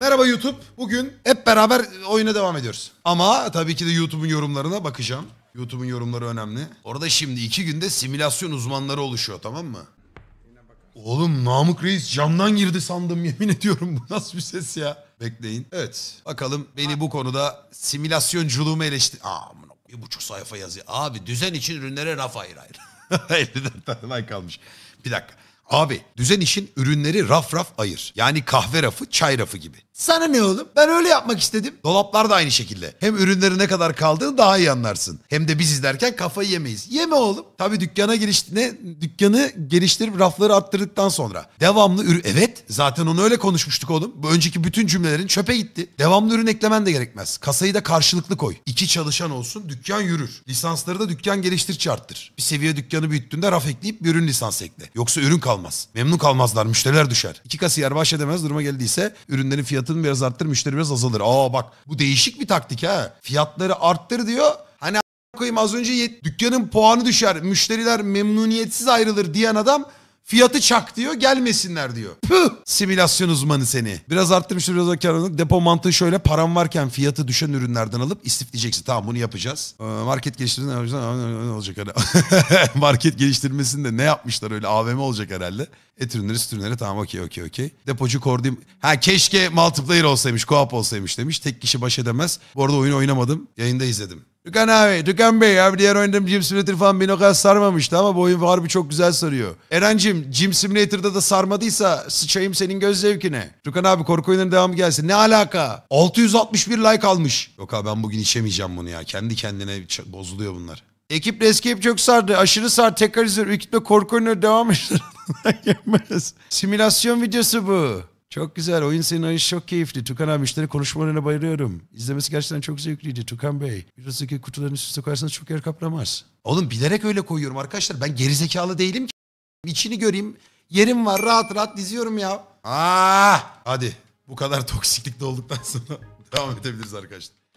Merhaba YouTube. Bugün hep beraber oyuna devam ediyoruz. Ama tabii ki de YouTube'un yorumlarına bakacağım. YouTube'un yorumları önemli. Orada şimdi iki günde simülasyon uzmanları oluşuyor tamam mı? Oğlum Namık Reis camdan girdi sandım yemin ediyorum. Bu nasıl bir ses ya? Bekleyin. Evet bakalım beni bu konuda simülasyonculuğumu eleştir... Aa bir buçuk sayfa yazıyor. Abi düzen için ürünlere raf hayır hayır. 54 tane kalmış. Bir dakika. Abi düzen işin ürünleri raf raf ayır. Yani kahve rafı, çay rafı gibi. Sana ne oğlum? Ben öyle yapmak istedim. Dolaplar da aynı şekilde. Hem ürünlerin ne kadar kaldığını daha iyi anlarsın. Hem de biz izlerken kafayı yemeyiz. Yeme oğlum. Tabii dükkana geliş ne dükkanı geliştirip rafları arttırdıktan sonra devamlı ürün evet zaten onu öyle konuşmuştuk oğlum. Bu önceki bütün cümlelerin çöpe gitti. Devamlı ürün eklemen de gerekmez. Kasayı da karşılıklı koy. İki çalışan olsun dükkan yürür. Lisansları da dükkan geliştirçi arttır. Bir seviye dükkanı büyüttüğünde raf ekleyip bir ürün lisans ekle. Yoksa ürün kalmaz. Memnun kalmazlar müşteriler düşer. İki kasiyer baş edemez duruma geldiyse ürünlerin fiyatı fiyatını biraz arttır müşteri biraz azalır. Aa bak bu değişik bir taktik ha. Fiyatları arttır diyor. Hani koyayım az önce dükkanın puanı düşer müşteriler memnuniyetsiz ayrılır diyen adam Fiyatı çak diyor gelmesinler diyor. Püh! Simülasyon uzmanı seni. Biraz arttırmıştır biraz daha kar Depo mantığı şöyle param varken fiyatı düşen ürünlerden alıp istif diyeceksin. Tamam bunu yapacağız. Ee, market geliştirmesinde ne olacak hani? market geliştirmesinde ne yapmışlar öyle AVM olacak herhalde. Et ürünleri süt ürünleri tamam okey okey okey. Depocu kordim. Ha keşke multiplayer olsaymış co-op olsaymış demiş. Tek kişi baş edemez. Bu arada oyunu oynamadım. Yayında izledim. Tükan abi, Tükan Bey abi diğer oynadığım Jim Simulator falan beni o kadar sarmamıştı ama bu oyun harbi çok güzel sarıyor. Eren'cim Jim Simulator'da da sarmadıysa sıçayım senin göz zevkine. Tükan abi korku oyunların devamı gelsin. Ne alaka? 661 like almış. Yok abi ben bugün içemeyeceğim bunu ya. Kendi kendine bozuluyor bunlar. Ekip Escape çok sardı. Aşırı sar. Tekrar izler. Ekiple korku oyunları devam ettir. Simülasyon videosu bu. Çok güzel. Oyun senin ayış çok keyifli. Tukan abi işleri konuşmalarına bayılıyorum. İzlemesi gerçekten çok zevkliydi Tukan Bey. Videodaki kutuların üst üste koyarsanız çok yer kaplamaz. Oğlum bilerek öyle koyuyorum arkadaşlar. Ben gerizekalı değilim ki. İçini göreyim. Yerim var rahat rahat diziyorum ya. Ah! Hadi bu kadar toksiklikte olduktan sonra devam edebiliriz arkadaşlar.